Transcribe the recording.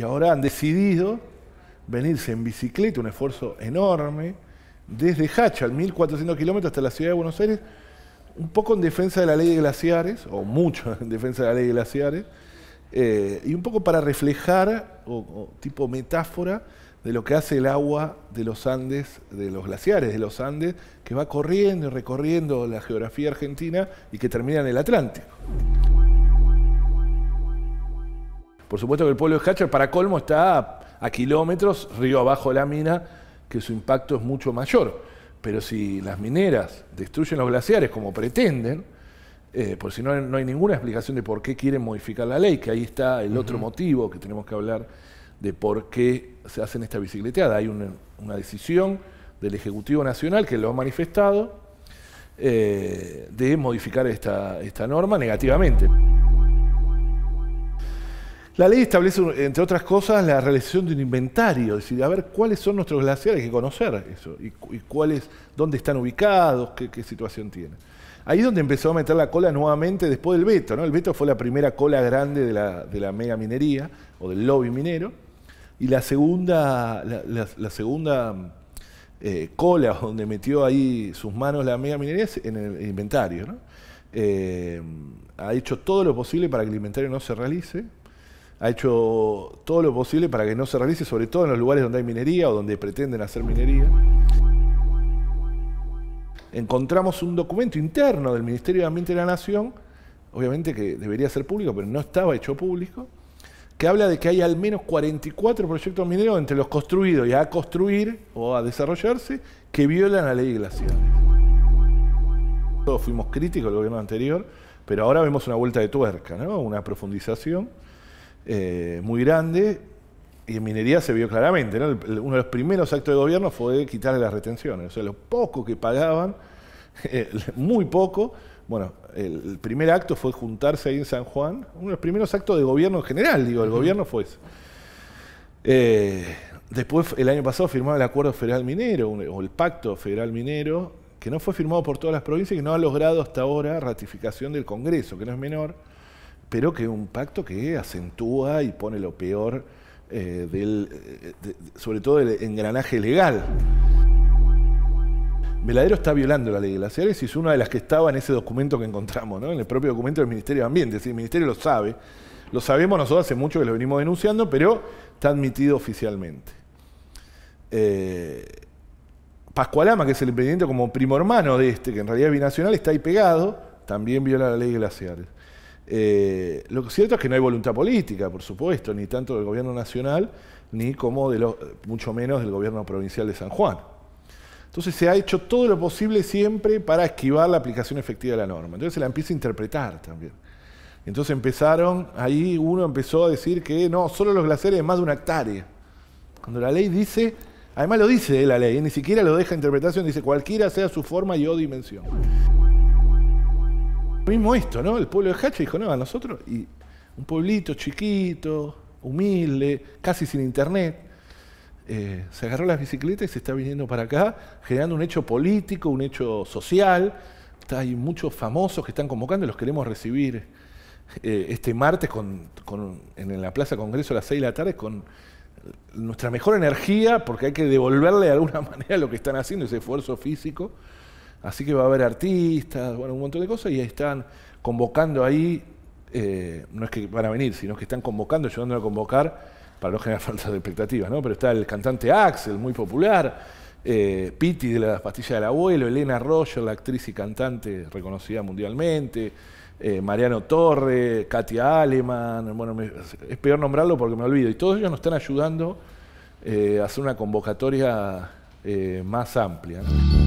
y ahora han decidido venirse en bicicleta, un esfuerzo enorme, desde Hacha, 1.400 kilómetros hasta la ciudad de Buenos Aires, un poco en defensa de la ley de glaciares, o mucho en defensa de la ley de glaciares, eh, y un poco para reflejar, o, tipo metáfora, de lo que hace el agua de los Andes, de los glaciares de los Andes, que va corriendo y recorriendo la geografía argentina y que termina en el Atlántico. Por supuesto que el pueblo de Hatcher, para colmo, está a, kilómetros río abajo de la mina, que su impacto es mucho mayor. Pero si las mineras destruyen los glaciares como pretenden, eh, por si no, hay ninguna explicación de por qué quieren modificar la ley, que ahí está el otro motivo que tenemos que hablar de por qué se hacen esta bicicleteada. Hay una, decisión del Ejecutivo Nacional que lo ha manifestado eh, de modificar esta, esta norma negativamente. La ley establece, entre otras cosas, la realización de un inventario, es decir, a ver cuáles son nuestros glaciares, hay que conocer eso, y, cuáles, dónde están ubicados, qué, situación tienen. Ahí es donde empezó a meter la cola nuevamente después del veto, ¿no? El veto fue la primera cola grande de la, de mega minería o del lobby minero, y la segunda, la, segunda eh, cola donde metió ahí sus manos la mega minería es en el inventario, ¿no? Eh, ha hecho todo lo posible para que el inventario no se realice, ha hecho todo lo posible para que no se realice, sobre todo en los lugares donde hay minería o donde pretenden hacer minería. Encontramos un documento interno del Ministerio de Ambiente de la Nación, obviamente que debería ser público, pero no estaba hecho público, que habla de que hay al menos 44 proyectos mineros entre los construidos y a construir o a desarrollarse que violan la ley de Todos fuimos críticos del gobierno anterior, pero ahora vemos una vuelta de tuerca, una profundización. Eh, muy grande. Y en minería se vio claramente. Uno de los primeros actos de gobierno fue quitarle las retenciones. O sea, lo poco que pagaban, eh, muy poco. Bueno, el primer acto fue juntarse ahí en San Juan. Uno de los primeros actos de gobierno en general, digo, el gobierno fue eso. Eh, después, el año pasado, firmaron el Acuerdo Federal Minero, o el Pacto Federal Minero, que no fue firmado por todas las provincias y que no ha logrado hasta ahora ratificación del Congreso, que no es menor pero que es un pacto que acentúa y pone lo peor eh, del, eh, sobre todo del engranaje legal. Veladero está violando la ley de glaciares y es una de las que estaba en ese documento que encontramos, en el propio documento del Ministerio de Ambiente. decir, el Ministerio lo sabe, lo sabemos nosotros hace mucho que lo venimos denunciando, pero está admitido oficialmente. Eh, Pascualama, que es el independiente como primo hermano de este, que en realidad es binacional, está ahí pegado, también viola la ley de glaciares. Eh, lo cierto es que no hay voluntad política, por supuesto, ni tanto del gobierno nacional, ni como de mucho menos del gobierno provincial de San Juan. Entonces se ha hecho todo lo posible siempre para esquivar la aplicación efectiva de la norma. Entonces se la empieza a interpretar también. Entonces empezaron, ahí uno empezó a decir que no, solo los glaciares es más de una hectárea. Cuando la ley dice, además lo dice la ley, ni siquiera lo deja interpretación, dice cualquiera sea su forma y o dimensión. Lo mismo esto, ¿no? El pueblo de Hacha dijo, no, a nosotros, y un pueblito chiquito, humilde, casi sin internet, eh, se agarró las bicicletas y se está viniendo para acá, generando un hecho político, un hecho social. hay muchos famosos que están convocando y los queremos recibir eh, este martes en la Plaza Congreso a las 6 de la tarde con nuestra mejor energía, porque hay que devolverle de alguna manera lo que están haciendo, ese esfuerzo físico. Así que va a haber artistas, bueno, un montón de cosas y están convocando ahí, eh, no es que van a venir, sino que están convocando, ayudando a convocar para no generar falta de expectativas, ¿no? Pero está el cantante Axel, muy popular, eh, Piti de las pastillas del abuelo, Elena Roger, la actriz y cantante reconocida mundialmente, eh, Mariano Torre, Katia Aleman, bueno, es peor nombrarlo porque me olvido. Y todos ellos nos están ayudando a hacer una convocatoria más amplia.